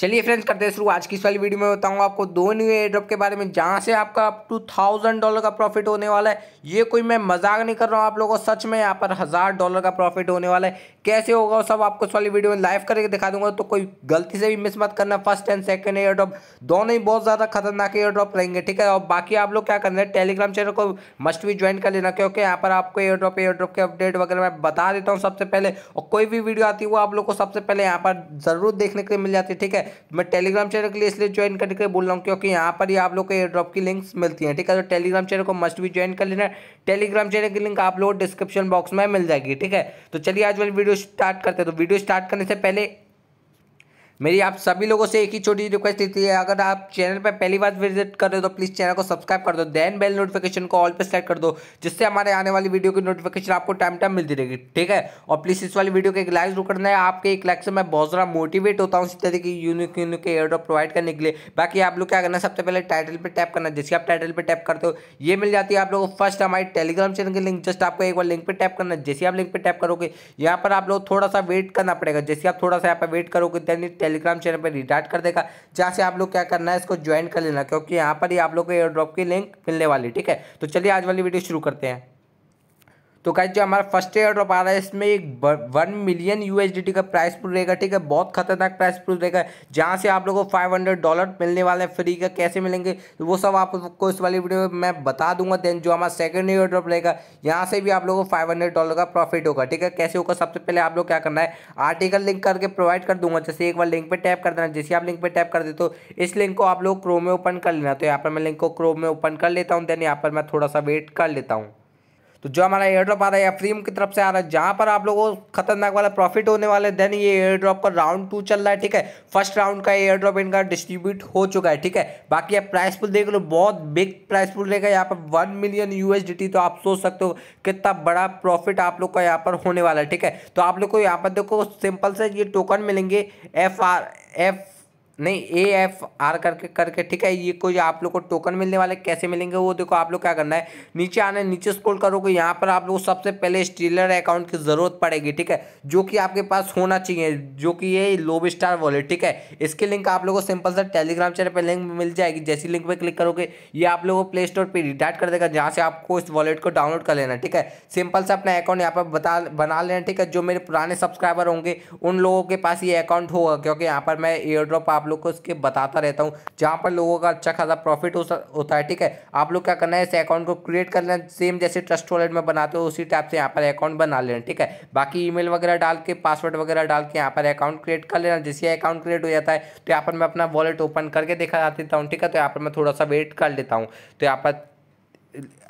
चलिए फ्रेंड्स करते हैं शुरू आज की इस वाली वीडियो में बताऊंगा आपको दो न्यू एयर ड्रॉप के बारे में जहां से आपका अप टू थाउजेंड डॉलर का प्रॉफिट होने वाला है ये कोई मैं मजाक नहीं कर रहा हूं आप लोगों को सच में यहां पर हज़ार डॉलर का प्रॉफिट होने वाला है कैसे होगा वो सब आपको इस वाली वीडियो में लाइव करके दिखा दूंगा तो कोई गलती से भी मिस मत करना first and second airdrop दोनों ही बहुत ज़्यादा खतरनाक एयर ड्रॉप रहेंगे ठीक है और बाकी आप लोग क्या करना है टेलीग्राम चैनल को मस्ट भी ज्वाइन कर लेना क्योंकि यहाँ पर आपको एयर ड्रॉप एयर ड्रॉप के अपडेट वगैरह मैं बता देता हूँ सबसे पहले और कोई भी वीडियो आती है वो आप लोग को सबसे पहले यहाँ पर ज़रूर देखने के लिए मिल जाती है ठीक है मैं टेलीग्राम चैनल के लिए इसलिए ज्वाइन करने के लिए बोल रहा हूँ क्योंकि यहाँ पर ही आप लोग को एयर ड्रॉप की लिंक्स मिलती हैं ठीक है तो टेलीग्राम चैनल को मस्ट भी ज्वाइन कर लेना टेलीग्राम चैनल की लिंक आप लोग डिस्क्रिप्शन बॉक्स में मिल जाएगी ठीक है तो चलिए आज वाली वीडियो स्टार्ट करते हैं तो वीडियो स्टार्ट करने से पहले मेरी आप सभी लोगों से एक ही छोटी रिक्वेस्ट रहती है अगर आप चैनल पर पहली बार विजिट कर रहे हो तो प्लीज़ चैनल को सब्सक्राइब कर दो देन बेल नोटिफिकेशन को ऑल पर सेट कर दो जिससे हमारे आने वाली वीडियो की नोटिफिकेशन आपको टाइम टाइम मिलती रहेगी ठीक है और प्लीज़ इस वाली वीडियो को एक लाइक जरूर करना है आपके एक लाइक से मैं बहुत ज़्यादा मोटिवेट होता हूँ इस तरह की यूनिक यूनिक के प्रोवाइड करने के लिए बाकी आप लोग क्या करना सबसे पहले टाइटल पर टैप करना जैसे आप टाइटल पर टैप करते हो ये मिल जाती है आप लोगों को फर्स्ट हमारे टेलीग्राम चैनल की लिंक जस्ट आपको एक बार लिंक पर टैप करना जैसे आप लिंक पर टैप करोगे यहाँ पर आप लोग थोड़ा सा वेट करना पड़ेगा जैसे आप थोड़ा सा यहाँ पर वेट करोगे दैनिक टेलीग्राम चैनल पर रिटार्ट कर देगा जहाँ से आप लोग क्या करना है इसको ज्वाइन कर लेना क्योंकि यहाँ पर ही आप लोग को एयर ड्रॉप की लिंक मिलने वाली ठीक है तो चलिए आज वाली वीडियो शुरू करते हैं तो कहीं जो हमारा फर्स्ट एयर ड्रॉप आ रहा है इसमें एक वन मिलियन यूएसडीटी का प्राइस पूल रहेगा ठीक है बहुत खतरनाक प्राइस पूल रहेगा जहाँ से आप लोगों को फाइव हंड्रेड डॉलर मिलने वाले हैं फ्री का कैसे मिलेंगे तो वो सब आपको इस वाली वीडियो में मैं बता दूंगा देन जो हमारा सेकेंड एयर ड्रॉप रहेगा यहाँ से भी आप लोगों को फाइव हंड्रेड डॉलर का प्रॉफिट होगा ठीक है कैसे होगा सबसे पहले आप लोग क्या करना है आर्टिकल लिंक करके प्रोवाइड कर दूंगा जैसे एक बार लिंक पर टैप कर देना जैसे आप लिंक पर टैप कर देते हो इस लिंक को आप लोग क्रो में ओपन कर लेना तो यहाँ पर मैं लिंक को क्रो में ओपन कर लेता हूँ देन यहाँ पर मैं थोड़ा सा वेट कर लेता हूँ तो जो हमारा एयर ड्रॉप आ रहा है फ्रीम की तरफ से आ रहा है जहाँ पर आप लोगों को खतरनाक वाला प्रॉफिट होने वाला है देन ये एयर ड्रॉप का राउंड टू चल रहा है ठीक है फर्स्ट राउंड का एयर ड्रॉप इनका डिस्ट्रीब्यूट हो चुका है ठीक है बाकी आप प्राइस पुल देख लो बहुत बिग प्राइस पुल रहेगा यहाँ पर वन मिलियन यूएसडीटी तो आप सोच सकते हो कितना बड़ा प्रॉफिट आप लोग का यहाँ पर होने वाला है ठीक है तो आप लोग को यहाँ पर देखो सिंपल से ये टोकन मिलेंगे एफ आर एफ नहीं ए एफ आर करके करके ठीक है ये कोई आप लोग को टोकन मिलने वाले कैसे मिलेंगे वो देखो आप लोग क्या करना है नीचे आना है नीचे स्क्रॉल करोगे यहाँ पर आप लोग सबसे पहले स्टीलर अकाउंट की ज़रूरत पड़ेगी ठीक है जो कि आपके पास होना चाहिए जो कि ये लोब स्टार वॉलेट ठीक है इसके लिंक आप लोगों को सिंपल सा टेलीग्राम चैनल पर लिंक मिल जाएगी जैसी लिंक पर क्लिक करोगे ये आप लोगों को प्ले स्टोर पर रिडायट कर देगा जहाँ से आपको इस वॉलेट को डाउनलोड कर लेना ठीक है सिंपल सा अपना अकाउंट यहाँ पर बता बना लेना ठीक है जो मेरे पुराने सब्सक्राइबर होंगे उन लोगों के पास ये अकाउंट होगा क्योंकि यहाँ पर मैं एयर ड्रॉप आप लोग को इसके बताता रहता हूँ जहाँ पर लोगों का अच्छा खासा प्रॉफिट हो होता है ठीक है आप लोग क्या करना है इस अकाउंट को क्रिएट कर लेना सेम जैसे ट्रस्ट वॉलेट में बनाते हो उसी टाइप से यहाँ पर अकाउंट बना लेना ठीक है बाकी ई वगैरह डाल के पासवर्ड वगैरह डाल के यहाँ पर अकाउंट क्रिएट कर लेना जैसे अकाउंट क्रिएट हो जाता है तो यहाँ पर मैं अपना वॉलेट ओपन करके देखा देता हूँ ठीक है तो यहाँ पर मैं थोड़ा सा वेट कर लेता हूँ तो यहाँ पर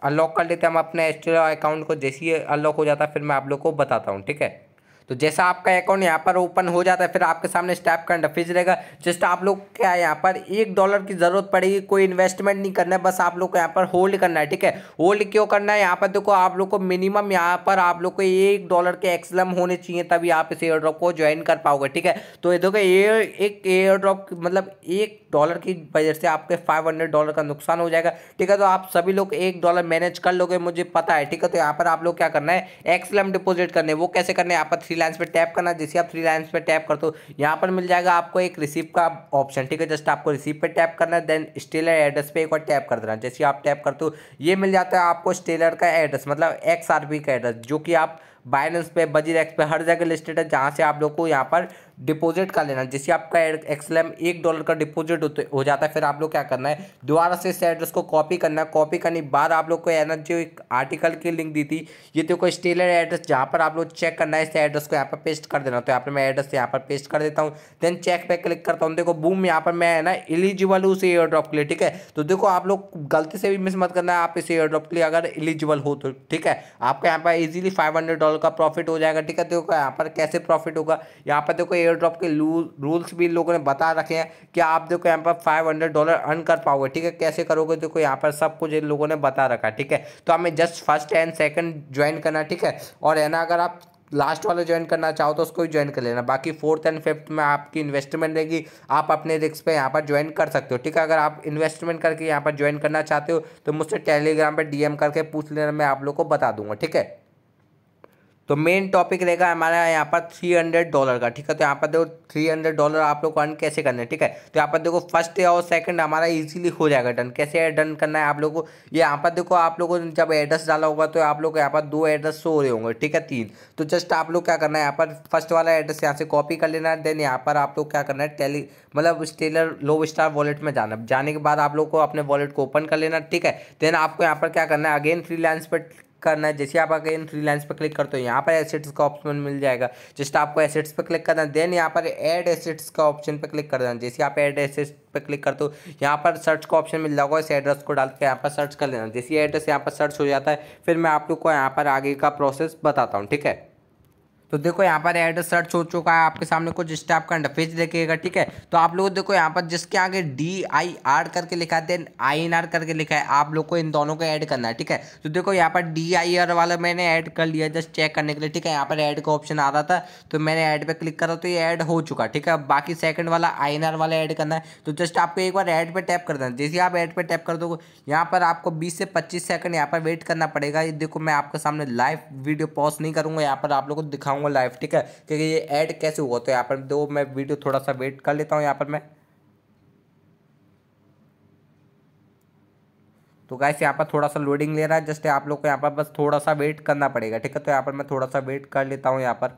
अनलॉक कर लेते हैं हम अपने एच अकाउंट को जैसे ही अनलॉक हो जाता है फिर मैं आप लोग को बताता हूँ ठीक है तो जैसा आपका अकाउंट यहाँ पर ओपन हो जाता है फिर आपके सामने स्टैप का अफेज रहेगा जस्ट आप लोग क्या यहाँ पर एक डॉलर की ज़रूरत पड़ेगी कोई इन्वेस्टमेंट नहीं करना है बस आप लोग को यहाँ पर होल्ड करना है ठीक है होल्ड क्यों करना है यहाँ पर देखो आप लोग को मिनिमम यहाँ पर आप लोग को एक डॉलर के एक्सलम होने चाहिए तभी आप इस एयर ड्रॉप को ज्वाइन कर पाओगे ठीक है तो ये देखो ये एक एयर ड्रॉप मतलब एक डॉलर की वजह से आपके फाइव हंड्रेड डॉलर का नुकसान हो जाएगा ठीक है तो आप सभी लोग एक डॉलर मैनेज कर लोगे मुझे पता है ठीक है तो यहाँ पर आप लोग क्या करना है एक्सलम डिपोजिट करने वो कैसे करने यहाँ पर लाइन्स पर टैप करना जैसे आप थ्री लाइन्स पर टैप करते हो यहाँ पर मिल जाएगा आपको एक रिसिप्ट का ऑप्शन ठीक है जस्ट आपको रिसिप्ट पर टैप करना देन स्टेलर एड्रेस पर एक बार टैप कर देना जैसे आप टैप करते हो ये मिल जाता है आपको स्टेलर का एड्रेस मतलब एक्स का एड्रेस जो कि आप बाइनेंस पे बजीर एक्स पे हर जगह लिस्टेड है जहाँ से आप लोग को यहाँ पर डिपॉजिट का लेना जैसे आपका एक्सलम एक डॉलर का डिपॉजिट हो जाता है फिर आप लोग क्या करना है दोबारा से इस एड्रेस को कॉपी करना है कॉपी करने बाद आप लोग को है ना जो एक आर्टिकल की लिंक दी थी ये देखो स्टेलर एड्रेस जहाँ पर आप लोग चेक करना है इस एड्रेस को यहाँ पर पेस्ट कर देना तो यहाँ पर मैं एड्रेस यहाँ पर पेस्ट कर देता हूँ देन चेक पे क्लिक करता हूँ देखो बूम यहाँ पर मैं है ना एलिजिबल हूँ उस एयर ड्रॉप के लिए ठीक है तो देखो आप लोग गलती से भी मिस मत करना है आप इस एयर ड्रॉप के लिए अगर एलिजिबल हो तो ठीक है आपको यहाँ पर इजिली फाइव डॉलर का प्रॉफिट हो जाएगा ठीक है देखो यहाँ पर कैसे प्रॉफिट होगा यहाँ पर देखो एयर ड्रॉप के रूल्स भी लोगों ने बता रखे हैं कि आप देखो यहाँ पर फाइव हंड्रेड डॉलर अर्न कर पाओगे ठीक है कैसे करोगे देखो यहाँ पर सब कुछ इन लोगों ने बता रखा है ठीक है तो हमें just first and second join करना ठीक है और है ना अगर आप लास्ट वाला ज्वाइन करना चाहो तो उसको भी ज्वाइन कर लेना बाकी फोर्थ एंड फिफ्थ में आपकी इन्वेस्टमेंट रहेगी आप अपने रिक्स पे यहाँ पर ज्वाइन कर सकते हो ठीक है अगर आप इन्वेस्टमेंट करके यहाँ पर ज्वाइन करना चाहते हो तो मुझसे टेलीग्राम पे डीएम करके पूछ लेना मैं आप लोग को बता दूंगा ठीक है तो मेन टॉपिक रहेगा हमारा यहाँ पर थ्री हंड्रेड डॉलर का ठीक है तो यहाँ पर देखो थ्री हंड्रेड डॉलर आप लोग को अर्न कैसे करना है ठीक है तो यहाँ पर देखो फर्स्ट और सेकंड हमारा इजीली हो जाएगा डन कैसे डन करना है आप लोग को ये यहाँ पर देखो आप लोगों ने जब एड्रेस डाला होगा तो आप लोग यहाँ पर दो एड्रेस शो हो रहे होंगे ठीक है तीन तो जस्ट आप लोग क्या करना है यहाँ पर फर्स्ट वाला एड्रेस यहाँ से कॉपी कर लेना है देन यहाँ पर आप लोग क्या करना है टेली मतलब स्टेलर लो स्टार वॉलेट में जाना जाने के बाद आप लोग को अपने वॉलेट को ओपन कर लेना ठीक है देन आपको यहाँ पर क्या करना है अगेन फ्रीलांस पर करना है जैसे आप अगेन इन लाइन्स पर क्लिक करते हो यहाँ पर एसेट्स का ऑप्शन मिल जाएगा जस्ट आपको एसेट्स पर क्लिक करना है देन यहाँ पर ऐड एसेट्स का ऑप्शन पर क्लिक कर देना जैसे आप ऐड एसेट्स पर क्लिक करते हो यहाँ पर सर्च का ऑप्शन मिल जाएगा इस एड्रेस को डाल के यहाँ पर सर्च कर लेना जैसे एड्रेस यहाँ पर सर्च हो जाता है फिर मैं आप लोग को यहाँ पर आगे का प्रोसेस बताता हूँ ठीक है तो देखो यहाँ पर एड सर्च हो चुका है आपके सामने कुछ इस टाइप का इंटरफेस देखिएगा ठीक है तो आप लोग देखो यहाँ पर जिसके आगे डी आई आर करके लिखा है आई एन आर करके लिखा है आप लोग को इन दोनों को ऐड करना है ठीक है तो देखो यहाँ पर डी आई आर वाला मैंने ऐड कर लिया जस्ट चेक करने के लिए ठीक है यहाँ पर ऐड का ऑप्शन आ रहा था तो मैंने ऐड पर क्लिक करा तो ये ऐड हो चुका ठीक है बाकी सेकंड वाला आई एन आर वाला ऐड करना है तो जस्ट आपको एक बार ऐड पर टैप कर देना जैसे आप ऐड पर टैप कर दोगे यहाँ पर आपको बीस से पच्चीस सेकंड यहाँ पर वेट करना पड़ेगा देखो मैं आपके सामने लाइव वीडियो पॉज नहीं करूँगा यहाँ पर आप लोग को दिखाऊँ दिखाऊंगा लाइव ठीक है क्योंकि ये ऐड कैसे हुआ तो यहाँ पर दो मैं वीडियो थोड़ा सा वेट कर लेता हूँ यहाँ पर मैं तो गाइस यहाँ पर थोड़ा सा लोडिंग ले रहा है जस्ट आप लोग को यहाँ पर बस थोड़ा सा वेट करना पड़ेगा ठीक है तो यहाँ पर मैं थोड़ा सा वेट कर लेता हूँ यहाँ पर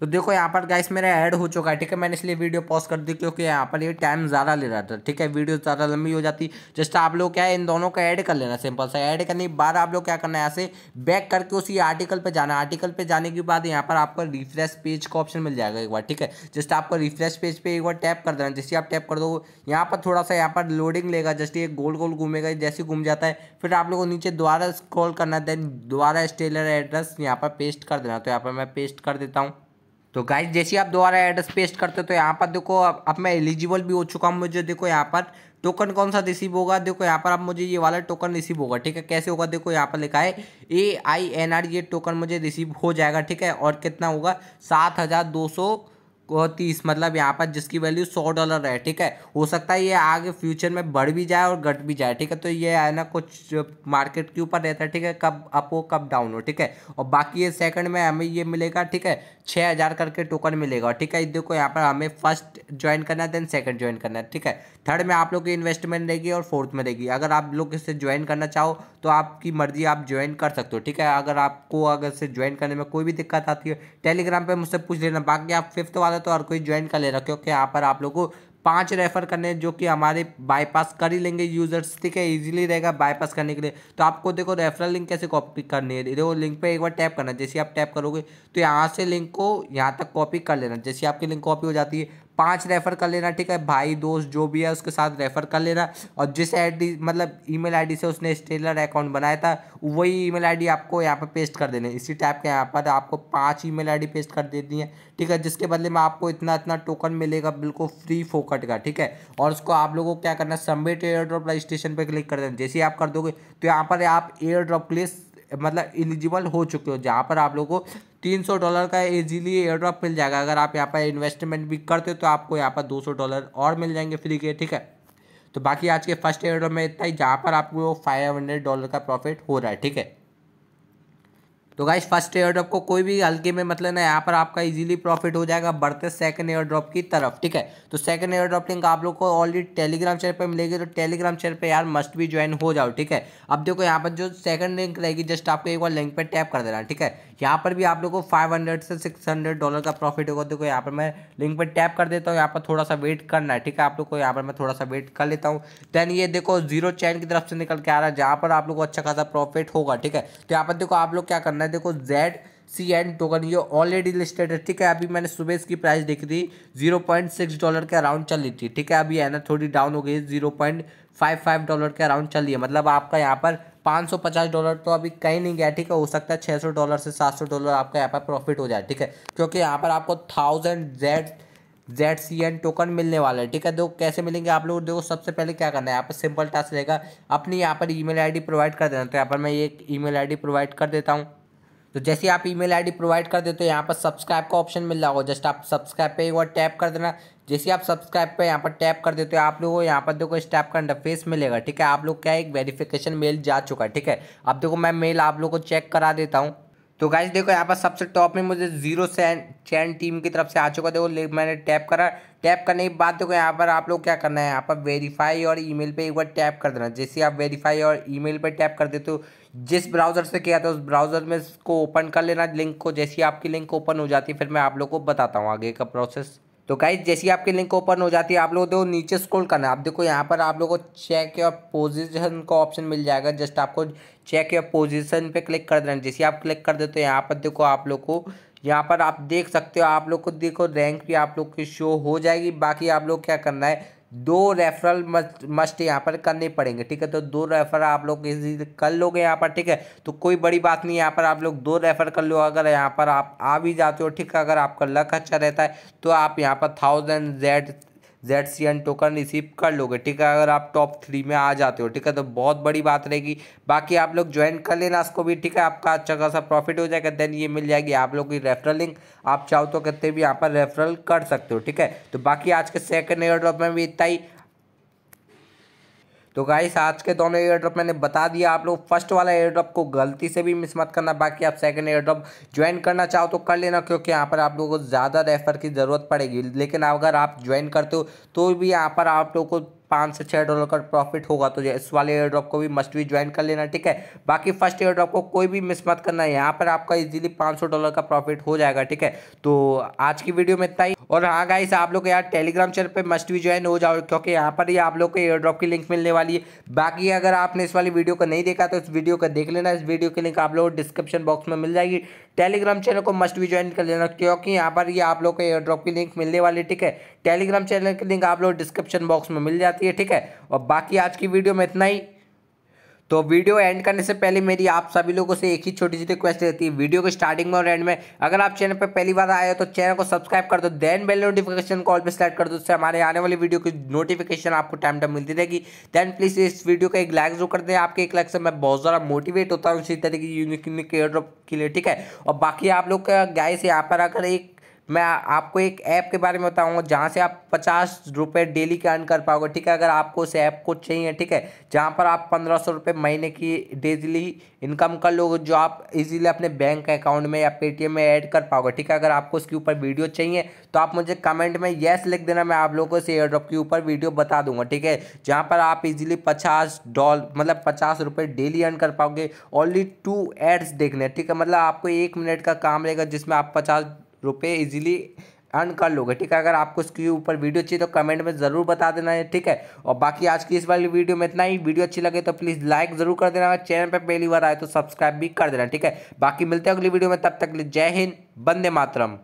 तो देखो यहाँ पर गाइस मेरा ऐड हो चुका है ठीक है मैंने इसलिए वीडियो पॉज कर दी क्योंकि यहाँ पर ये टाइम ज़्यादा ले रहा था ठीक है वीडियो ज़्यादा लंबी हो जाती जस्ट आप लोग क्या है इन दोनों का ऐड कर लेना सिंपल सा ऐड करने के बाद आप लोग क्या करना है यहाँ से बैक करके उसी आर्टिकल पर जाना आर्टिकल पर जाने के बाद यहाँ पर आपको रिफ्रेश पेज का ऑप्शन मिल जाएगा एक बार ठीक है जस्ट आपको रिफ्रेश पेज पर एक बार टैप कर देना जैसे आप टैप कर दो यहाँ पर थोड़ा सा यहाँ पर लोडिंग लेगा जस्ट ये गोल गोल घूमेगा जैसे घूम जाता है फिर आप लोगों को नीचे दोबारा स्क्रॉल करना देन दोबारा स्टेलर एड्रेस यहाँ पर पेस्ट कर देना तो यहाँ पर मैं पेस्ट कर देता हूँ तो गाइज जैसे आप दोबारा एड्रेस पेस्ट करते हो तो यहाँ पर देखो अब, अब मैं एलिजिबल भी हो चुका हूँ मुझे देखो यहाँ पर टोकन कौन सा रिसीव होगा देखो यहाँ पर अब मुझे ये वाला टोकन रिसीव होगा ठीक है कैसे होगा देखो यहाँ पर लिखा है ए आई एन आर ये टोकन मुझे रिसीव हो जाएगा ठीक है और कितना होगा सात हज़ार दो सौ तीस मतलब यहाँ पर जिसकी वैल्यू सौ डॉलर है ठीक है हो सकता है ये आगे फ्यूचर में बढ़ भी जाए और घट भी जाए ठीक है तो ये है ना कुछ मार्केट के ऊपर रहता है ठीक है कब अप हो कब डाउन हो ठीक है और बाकी ये सेकंड में हमें ये मिलेगा ठीक है छः हज़ार करके टोकन मिलेगा ठीक है देखो यहाँ पर हमें फर्स्ट ज्वाइन करना है देन सेकंड ज्वाइन करना है ठीक है थर्ड में आप लोग की इन्वेस्टमेंट रहेगी और फोर्थ में रहेगी अगर आप लोग इससे ज्वाइन करना चाहो तो आपकी मर्जी आप ज्वाइन कर सकते हो ठीक है अगर आपको अगर से ज्वाइन करने में कोई भी दिक्कत आती है टेलीग्राम पर मुझसे पूछ लेना बाकी आप फिफ्थ वाला है तो हर कोई ज्वाइन कर ले रहा क्योंकि यहाँ पर आप लोग को पांच रेफर करने जो कि हमारे बाईपास कर ही लेंगे यूजर्स ठीक है इजीली रहेगा बाईपास करने के लिए तो आपको देखो रेफरल लिंक कैसे कॉपी करनी है देखो लिंक पे एक बार टैप करना जैसे आप टैप करोगे तो यहाँ से लिंक को यहाँ तक कॉपी कर लेना जैसे आपकी लिंक कॉपी हो जाती है पाँच रेफ़र कर लेना ठीक है भाई दोस्त जो भी है उसके साथ रेफ़र कर लेना और जिस आईडी मतलब ईमेल आईडी से उसने स्टेलर अकाउंट बनाया था वही ईमेल आईडी आपको यहाँ पर पेस्ट कर देना इसी टाइप के यहाँ पर आपको पाँच ईमेल आईडी पेस्ट कर देनी है ठीक है जिसके बदले में आपको इतना इतना टोकन मिलेगा बिल्कुल फ्री फोकट का ठीक है और उसको आप लोगों को क्या करना है सबमिट एयर ड्रॉप रजिस्ट्रेशन पर क्लिक कर देना जैसे ही आप कर दोगे तो यहाँ पर आप एयर ड्रॉप के लिए मतलब एलिजिबल हो चुके हो जहाँ पर आप लोगों को तीन सौ डॉलर का इजीली एयर ड्रॉप मिल जाएगा अगर आप यहाँ पर इन्वेस्टमेंट भी करते हो तो आपको यहाँ पर दो सौ डॉलर और मिल जाएंगे फ्री के ठीक है तो बाकी आज के फर्स्ट एयर ड्रॉप में इतना ही जहाँ पर आपको फाइव हंड्रेड डॉलर का प्रॉफिट हो रहा है ठीक है तो गाइज फर्स्ट एयर ड्रॉप को कोई भी हल्के में मतलब ना यहाँ पर आपका इजीली प्रॉफिट हो जाएगा बढ़ते सेकंड एयर ड्रॉप की तरफ ठीक है तो सेकंड एयर ड्रॉप लिंक आप लोग को ऑलरेडी टेलीग्राम चैनल पर मिलेगी तो टेलीग्राम चैनल पर यार मस्ट भी ज्वाइन हो जाओ ठीक है अब देखो यहाँ पर जो सेकंड लिंक रहेगी जस्ट आपको एक बार लिंक पर टैप कर देना ठीक है यहाँ पर भी आप लोग को फाइव हंड्रेड से सिक्स हंड्रेड डॉलर का प्रॉफिट होगा देखो यहाँ पर मैं लिंक पर टैप कर देता हूँ यहाँ पर थोड़ा सा वेट करना है ठीक है आप लोग को यहाँ पर मैं थोड़ा सा वेट कर लेता हूँ देन ये देखो जीरो चैन की तरफ से निकल के आ रहा है जहाँ पर आप लोग को अच्छा खासा प्रॉफिट होगा ठीक है तो यहाँ पर देखो आप लोग क्या करना है देखो जेड सी एंड टोकन ये ऑलरेडी लिस्टेड है ठीक है अभी मैंने सुबह इसकी प्राइस देखी थी जीरो पॉइंट सिक्स डॉलर के अराउंड चल रही थी ठीक है अभी है ना थोड़ी डाउन हो गई zero point five five dollar के अराउंड चल रही है मतलब आपका यहाँ पर 550 डॉलर तो अभी कहीं नहीं गया ठीक है हो सकता है 600 डॉलर से 700 डॉलर आपका यहाँ पर प्रॉफिट हो जाए ठीक है क्योंकि यहाँ पर आपको thousand Z Z C N token मिलने वाला है ठीक है देखो तो कैसे मिलेंगे आप लोग देखो सबसे पहले क्या करना है यहाँ पर सिंपल टास्क रहेगा अपनी यहाँ पर ईमेल आईडी प्रोवाइड कर देना तो यहाँ पर मैं एक ईमेल आईडी प्रोवाइड कर देता हूँ तो जैसे आप ईमेल आईडी प्रोवाइड कर देते हो यहाँ पर सब्सक्राइब का ऑप्शन मिल रहा होगा जस्ट आप सब्सक्राइब पे एक बार टैप कर देना जैसे आप सब्सक्राइब पे यहाँ पर टैप कर देते हो आप लोगों को यहाँ पर देखो इस टैप का इंटरफेस मिलेगा ठीक है आप लोग क्या एक वेरिफिकेशन मेल जा चुका है ठीक है अब देखो मैं मेल आप लोग को चेक करा देता हूँ तो गाइज देखो यहाँ पर सबसे टॉप में मुझे जीरो सैन चैन टीम की तरफ से आ चुका देखो मैंने टैप करा टैप करने के बाद देखो यहाँ पर आप लोग क्या करना है यहाँ पर वेरीफाई और ईमेल पे एक बार टैप कर देना जैसे आप वेरीफाई और ईमेल पे टैप कर देते हो जिस ब्राउज़र से किया था उस ब्राउज़र में इसको ओपन कर लेना लिंक को जैसी आपकी लिंक ओपन हो जाती है फिर मैं आप लोग को बताता हूँ आगे का प्रोसेस तो गाइज जैसी आपकी लिंक ओपन हो जाती है आप लोग देखो नीचे स्क्रॉल करना है आप देखो यहाँ पर आप लोगों को चेक या पोजीशन का ऑप्शन मिल जाएगा जस्ट आपको चेक या पोजीशन पे क्लिक कर देना जैसे आप क्लिक कर देते हो यहाँ पर देखो आप लोग को यहाँ पर आप देख सकते हो आप लोग को देखो रैंक भी आप लोग की शो हो जाएगी बाकी आप लोग क्या करना है दो रेफरल मस्ट मस्ट यहाँ पर करने पड़ेंगे ठीक है तो दो रेफर आप लोग कर लोगे यहाँ पर ठीक है तो कोई बड़ी बात नहीं यहाँ पर आप लोग दो रेफर कर लो अगर यहाँ पर आप आ भी जाते हो ठीक है अगर आपका लक अच्छा रहता है तो आप यहाँ पर thousand Z Z C N token receive कर लोगे ठीक है अगर आप टॉप थ्री में आ जाते हो ठीक है तो बहुत बड़ी बात रहेगी बाकी आप लोग ज्वाइन कर लेना इसको भी ठीक है आपका अच्छा खासा प्रॉफिट हो जाएगा देन ये मिल जाएगी आप लोग की रेफरल लिंक आप चाहो तो कहते भी यहाँ पर रेफरल कर सकते हो ठीक है तो बाकी आज के सेकंड एयर ड्रॉप में भी इतना ही तो गाइस आज के दोनों एयर ड्रॉप मैंने बता दिया आप लोग फर्स्ट वाला एयर ड्रॉप को गलती से भी मिस मत करना बाकी आप सेकंड एयर ड्रॉप ज्वाइन करना चाहो तो कर लेना क्योंकि यहाँ पर आप लोगों को ज़्यादा रेफर की ज़रूरत पड़ेगी लेकिन अगर आप ज्वाइन करते हो तो भी यहाँ पर आप लोग को पाँच से छः डॉलर का प्रॉफिट होगा तो इस वाले एयर ड्रॉप को भी मस्ट भी ज्वाइन कर लेना ठीक है बाकी फर्स्ट एयर ड्रॉप को कोई भी मिस मत करना है यहाँ पर आपका इजीली सौ डॉलर का प्रॉफिट हो जाएगा ठीक है तो आज की वीडियो में इतना ही और हाँ गाइस आप लोग यार टेलीग्राम चैनल पर मस्ट भी ज्वाइन हो जाओ क्योंकि यहाँ पर ही आप लोग को एयर ड्रॉप की लिंक मिलने वाली है बाकी अगर आपने इस वाली वीडियो को नहीं देखा तो इस वीडियो को देख लेना इस वीडियो की लिंक आप लोग डिस्क्रिप्शन बॉक्स में मिल जाएगी टेलीग्राम चैनल को मस्ट भी ज्वाइन कर लेना क्योंकि यहाँ पर ही आप लोग को एयर ड्रॉप की लिंक मिलने वाली ठीक है टेलीग्राम चैनल की लिंक आप लोग डिस्क्रिप्शन बॉक्स में मिल जाती है ठीक है और बाकी आज की वीडियो में इतना ही तो वीडियो एंड करने से पहले मेरी आप सभी लोगों से एक ही छोटी सी रिक्वेस्ट रहती है वीडियो के स्टार्टिंग में और एंड में अगर आप चैनल पर पहली बार आए हो तो चैनल को सब्सक्राइब कर दो देन बेल नोटिफिकेशन कॉल पर सेलेक्ट कर दो उससे हमारे आने वाली वीडियो की नोटिफिकेशन आपको टाइम टाइम मिलती रहेगी देन प्लीज़ इस वीडियो का एक लाइक जो कर दें आपके एक लाइक से मैं बहुत ज़्यादा मोटिवेट होता हूँ इसी तरीके की यूनिक यूनिक एयर ड्रॉप के लिए ठीक है और बाकी आप लोग का से यहाँ पर आकर एक मैं आपको एक ऐप के बारे में बताऊंगा जहाँ से आप पचास रुपये डेली के अर्न कर पाओगे ठीक है अगर आपको उस ऐप को चाहिए ठीक है जहाँ पर आप पंद्रह सौ रुपये महीने की डेली इनकम कर लोगे जो आप इजीली अपने बैंक अकाउंट में या पेटीएम में ऐड कर पाओगे ठीक है अगर आपको उसके ऊपर वीडियो चाहिए तो आप मुझे कमेंट में येस लिख देना मैं आप लोगों से एयर के ऊपर वीडियो बता दूंगा ठीक है जहाँ पर आप इजीली पचास डॉल मतलब पचास रुपये डेली अर्न कर पाओगे ओनली टू एड्स देखने ठीक है मतलब आपको एक मिनट का काम रहेगा जिसमें आप पचास रुपये इजीली अर्न कर लोगे ठीक है अगर आपको इसके ऊपर वीडियो अच्छी तो कमेंट में ज़रूर बता देना है ठीक है और बाकी आज की इस वाली वीडियो में इतना ही वीडियो अच्छी लगे तो प्लीज़ लाइक ज़रूर कर देना चैनल पर पहली बार आए तो सब्सक्राइब भी कर देना ठीक है बाकी मिलते हैं अगली वीडियो में तब तक जय हिंद बंदे मातरम